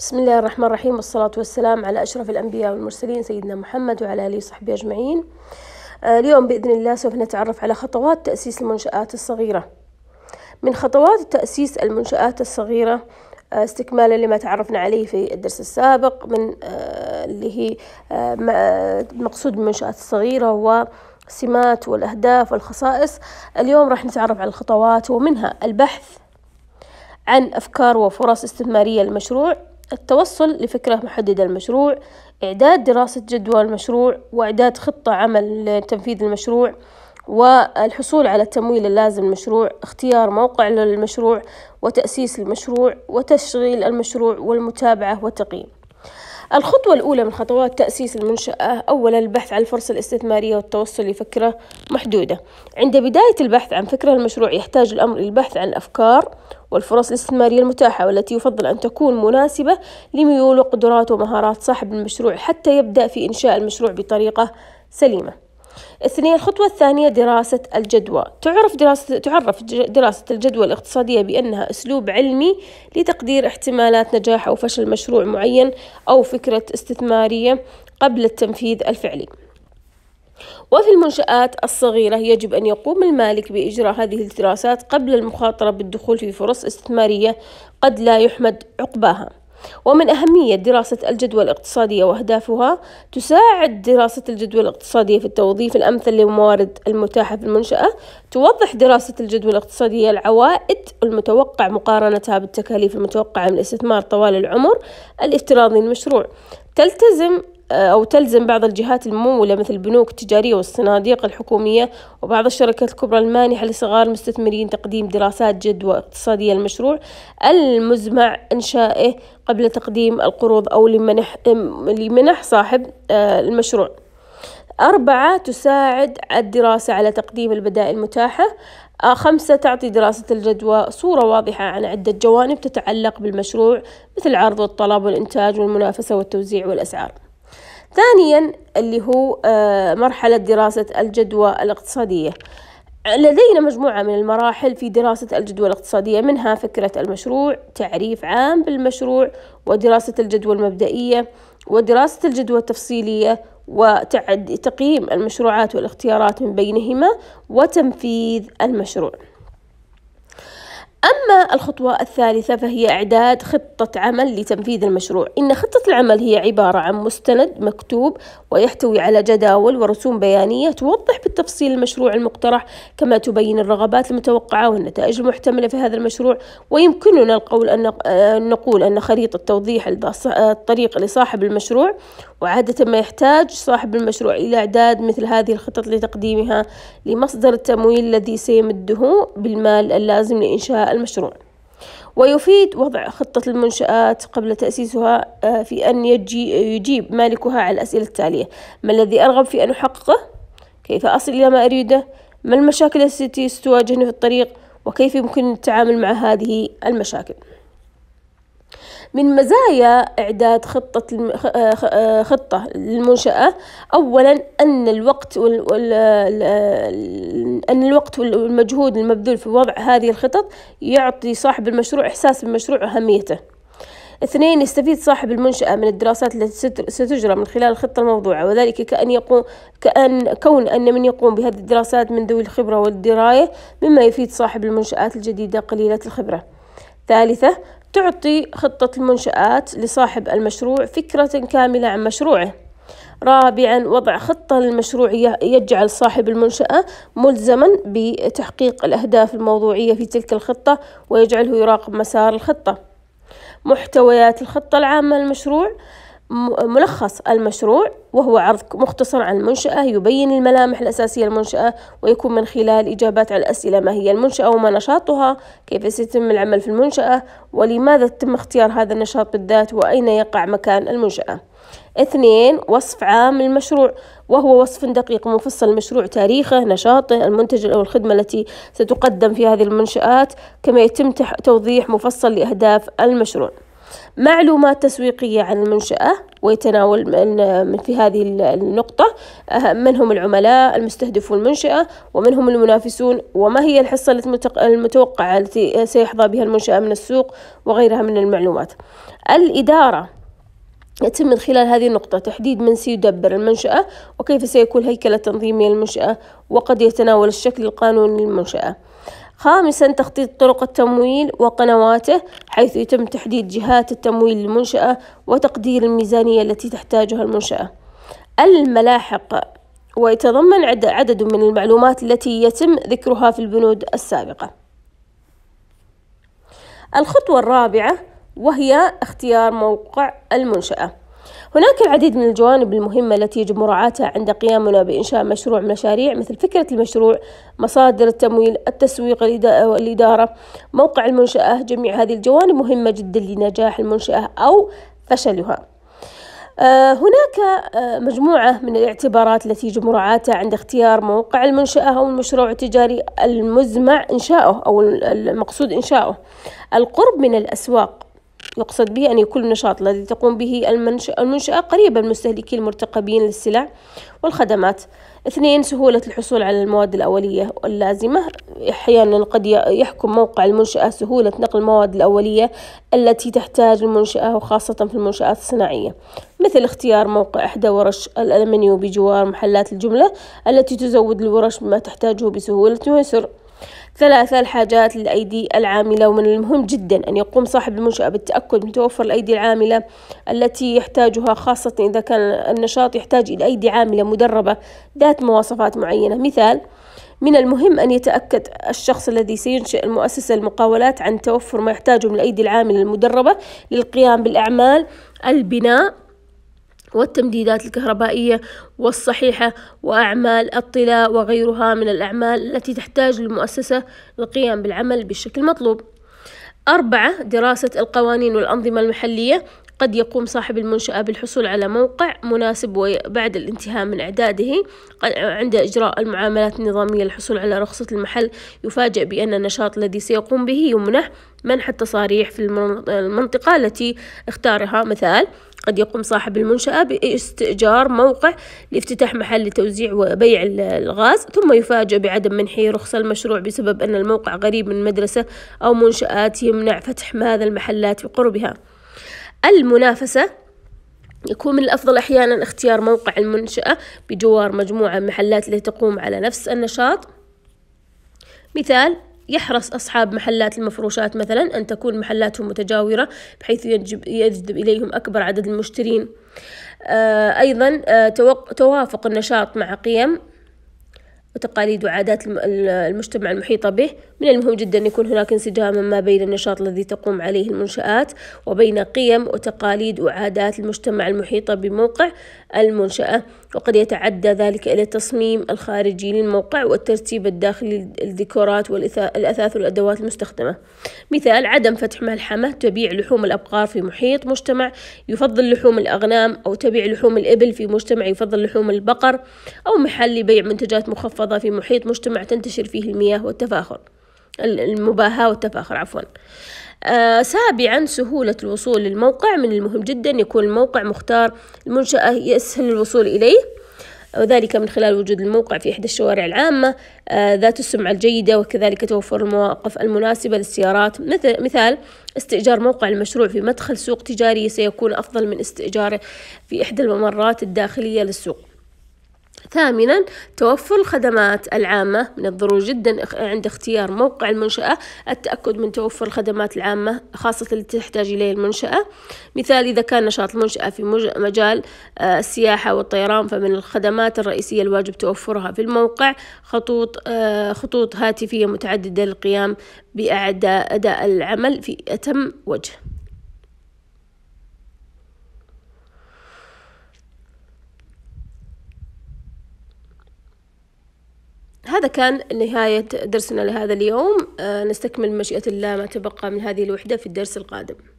بسم الله الرحمن الرحيم والصلاة والسلام على أشرف الأنبياء والمرسلين سيدنا محمد وعلى آله وصحبه أجمعين آه، اليوم بإذن الله سوف نتعرف على خطوات تأسيس المنشآت الصغيرة من خطوات تأسيس المنشآت الصغيرة آه، استكمالا لما تعرفنا عليه في الدرس السابق من آه، اللي هي مقصود المنشآت الصغيرة هو سمات والأهداف والخصائص اليوم راح نتعرف على الخطوات ومنها البحث عن أفكار وفرص استثمارية للمشروع التوصل لفكرة محددة المشروع إعداد دراسة جدوى المشروع وإعداد خطة عمل لتنفيذ المشروع والحصول على التمويل اللازم للمشروع اختيار موقع للمشروع وتأسيس المشروع وتشغيل المشروع والمتابعة والتقييم الخطوة الأولى من خطوات تأسيس المنشأة أولا البحث عن الفرصة الاستثمارية والتوصل لفكرة محدودة عند بداية البحث عن فكرة المشروع يحتاج الأمر للبحث عن الأفكار والفرص الاستثمارية المتاحة والتي يفضل أن تكون مناسبة لميول وقدرات ومهارات صاحب المشروع حتى يبدأ في إنشاء المشروع بطريقة سليمة اثنين الخطوة الثانية دراسة الجدوى تعرف دراسة, تعرف دراسة الجدوى الاقتصادية بأنها أسلوب علمي لتقدير احتمالات نجاح أو فشل مشروع معين أو فكرة استثمارية قبل التنفيذ الفعلي وفي المنشآت الصغيرة يجب أن يقوم المالك بإجراء هذه الدراسات قبل المخاطرة بالدخول في فرص استثمارية قد لا يحمد عقباها ومن أهمية دراسة الجدوى الاقتصادية وأهدافها تساعد دراسة الجدوى الاقتصادية في التوظيف الأمثل للموارد المتاحة في المنشأة توضح دراسة الجدوى الاقتصادية العوائد المتوقع مقارنتها بالتكاليف المتوقعة من الاستثمار طوال العمر الافتراضي للمشروع تلتزم آه، أو تلزم بعض الجهات الممولة مثل البنوك التجارية والصناديق الحكومية وبعض الشركات الكبرى المانحة لصغار المستثمرين تقديم دراسات جدوى اقتصادية للمشروع المزمع إنشائه قبل تقديم القروض أو لمنح, لمنح صاحب آه، المشروع أربعة تساعد الدراسة على تقديم البدائل المتاحة آه، خمسة تعطي دراسة الجدوى صورة واضحة عن عدة جوانب تتعلق بالمشروع مثل العرض والطلب والإنتاج والمنافسة والتوزيع والأسعار ثانيا اللي هو آه، مرحلة دراسة الجدوى الاقتصادية لدينا مجموعة من المراحل في دراسة الجدوى الاقتصادية منها فكرة المشروع تعريف عام بالمشروع ودراسة الجدوى المبدئية ودراسة الجدوى التفصيلية وتقييم المشروعات والاختيارات من بينهما وتنفيذ المشروع أما الخطوة الثالثة فهي إعداد خطة عمل لتنفيذ المشروع إن خطة العمل هي عبارة عن مستند مكتوب ويحتوي على جداول ورسوم بيانية توضح بالتفصيل المشروع المقترح كما تبين الرغبات المتوقعة والنتائج المحتملة في هذا المشروع ويمكننا القول أن آه، نقول أن خريطة توضيح الطريق لصاحب المشروع وعادة ما يحتاج صاحب المشروع إلى إعداد مثل هذه الخطط لتقديمها لمصدر التمويل الذي سيمده بالمال اللازم لإنشاء المشروع ويفيد وضع خطة المنشآت قبل تأسيسها آه، في أن يجي يجيب مالكها على الأسئلة التالية ما الذي أرغب في أن أحققه؟ كيف أصل إلى ما أريده؟ ما المشاكل التي ستواجهني في الطريق؟ وكيف يمكن التعامل مع هذه المشاكل؟ من مزايا إعداد خطة آه، آه، خطة للمنشأة أولا أن الوقت أن الوقت والمجهود المبذول في وضع هذه الخطط يعطي صاحب المشروع إحساس بالمشروع وأهميته اثنين يستفيد صاحب المنشأة من الدراسات التي ستجرى من خلال الخطة الموضوعة وذلك كأن يقوم كأن كون أن من يقوم بهذه الدراسات من ذوي الخبرة والدراية مما يفيد صاحب المنشآت الجديدة قليلة الخبرة ثالثة تعطي خطة المنشآت لصاحب المشروع فكرة كاملة عن مشروعه رابعا وضع خطة للمشروع يجعل صاحب المنشأة ملزما بتحقيق الأهداف الموضوعية في تلك الخطة ويجعله يراقب مسار الخطة محتويات الخطة العامة للمشروع ملخص المشروع وهو عرض مختصر عن المنشأة يبين الملامح الأساسية للمنشأة ويكون من خلال إجابات على الأسئلة ما هي المنشأة وما نشاطها كيف سيتم العمل في المنشأة ولماذا تم اختيار هذا النشاط بالذات وأين يقع مكان المنشأة اثنين وصف عام للمشروع وهو وصف دقيق مفصل المشروع تاريخه نشاطه المنتج أو الخدمة التي ستقدم في هذه المنشآت كما يتم توضيح مفصل لأهداف المشروع معلومات تسويقية عن المنشأة ويتناول من في هذه النقطة أه، من هم العملاء المستهدفون المنشأة ومن هم المنافسون وما هي الحصة المتوقعة التي سيحظى بها المنشأة من السوق وغيرها من المعلومات الإدارة يتم من خلال هذه النقطة تحديد من سيدبر المنشأة وكيف سيكون هيكلة تنظيمية للمنشأة وقد يتناول الشكل القانوني للمنشأة خامسا تخطيط طرق التمويل وقنواته حيث يتم تحديد جهات التمويل للمنشأة وتقدير الميزانية التي تحتاجها المنشأة الملاحق ويتضمن عدد من المعلومات التي يتم ذكرها في البنود السابقة الخطوة الرابعة وهي اختيار موقع المنشأة هناك العديد من الجوانب المهمة التي يجب مراعاتها عند قيامنا بإنشاء مشروع مشاريع مثل فكرة المشروع مصادر التمويل التسويق والإدارة موقع المنشأة جميع هذه الجوانب مهمة جدا لنجاح المنشأة أو فشلها آه، هناك آه، مجموعة من الاعتبارات التي يجب مراعاتها عند اختيار موقع المنشأة أو المشروع التجاري المزمع إنشاؤه أو المقصود إنشاؤه القرب من الأسواق يقصد به أن يكون النشاط الذي تقوم به المنشأة قريبا المستهلكين المرتقبين للسلع والخدمات اثنين سهولة الحصول على المواد الأولية اللازمة أحيانا قد يحكم موقع المنشأة سهولة نقل المواد الأولية التي تحتاج المنشأة وخاصة في المنشآت الصناعية مثل اختيار موقع إحدى ورش الألمنيوم بجوار محلات الجملة التي تزود الورش بما تحتاجه بسهولة ويسر ثلاثة الحاجات للأيدي العاملة ومن المهم جدا أن يقوم صاحب المنشأة بالتأكد من توفر الأيدي العاملة التي يحتاجها خاصة إذا كان النشاط يحتاج إلى أيدي عاملة مدربة ذات مواصفات معينة مثال من المهم أن يتأكد الشخص الذي سينشئ المؤسسة المقاولات عن توفر ما يحتاجه من الأيدي العاملة المدربة للقيام بالأعمال البناء والتمديدات الكهربائية والصحيحة وأعمال الطلاء وغيرها من الأعمال التي تحتاج المؤسسة للقيام بالعمل بالشكل المطلوب أربعة دراسة القوانين والأنظمة المحلية قد يقوم صاحب المنشأة بالحصول على موقع مناسب بعد الانتهاء من إعداده عند إجراء المعاملات النظامية للحصول على رخصة المحل يفاجأ بأن النشاط الذي سيقوم به يمنح منح التصاريح في المنطقة التي اختارها مثال قد يقوم صاحب المنشأة باستئجار موقع لافتتاح محل لتوزيع وبيع الغاز ثم يفاجأ بعدم منحه رخصة المشروع بسبب أن الموقع غريب من مدرسة أو منشآت يمنع فتح هذا المحلات بقربها المنافسة يكون من الأفضل أحيانا اختيار موقع المنشأة بجوار مجموعة من المحلات التي تقوم على نفس النشاط مثال يحرص أصحاب محلات المفروشات مثلا أن تكون محلاتهم متجاورة بحيث يجب يجذب إليهم أكبر عدد المشترين آه، أيضا آه، توافق النشاط مع قيم وتقاليد وعادات المجتمع المحيطة به من المهم جدا أن يكون هناك انسجام ما بين النشاط الذي تقوم عليه المنشآت وبين قيم وتقاليد وعادات المجتمع المحيطة بموقع المنشأة وقد يتعدى ذلك إلى التصميم الخارجي للموقع والترتيب الداخلي للديكورات والأثاث والأدوات المستخدمة مثال عدم فتح ملحمة تبيع لحوم الأبقار في محيط مجتمع يفضل لحوم الأغنام أو تبيع لحوم الإبل في مجتمع يفضل لحوم البقر أو محل لبيع منتجات مخفضة في محيط مجتمع تنتشر فيه المياه والتفاخر المباهاة والتفاخر عفوا آه، سابعا سهولة الوصول للموقع من المهم جدا يكون الموقع مختار المنشأة يسهل الوصول إليه وذلك من خلال وجود الموقع في إحدى الشوارع العامة آه، ذات السمعة الجيدة وكذلك توفر المواقف المناسبة للسيارات مثل مثال استئجار موقع المشروع في مدخل سوق تجاري سيكون أفضل من استئجاره في إحدى الممرات الداخلية للسوق ثامنا توفر الخدمات العامة من الضروري جدا عند اختيار موقع المنشأة التأكد من توفر الخدمات العامة خاصة التي تحتاج إليها المنشأة مثال إذا كان نشاط المنشأة في مجال آه، السياحة والطيران فمن الخدمات الرئيسية الواجب توفرها في الموقع خطوط آه، خطوط هاتفية متعددة للقيام بأعداء أداء العمل في أتم وجه هذا كان نهاية درسنا لهذا اليوم آه، نستكمل مشيئة الله ما تبقى من هذه الوحدة في الدرس القادم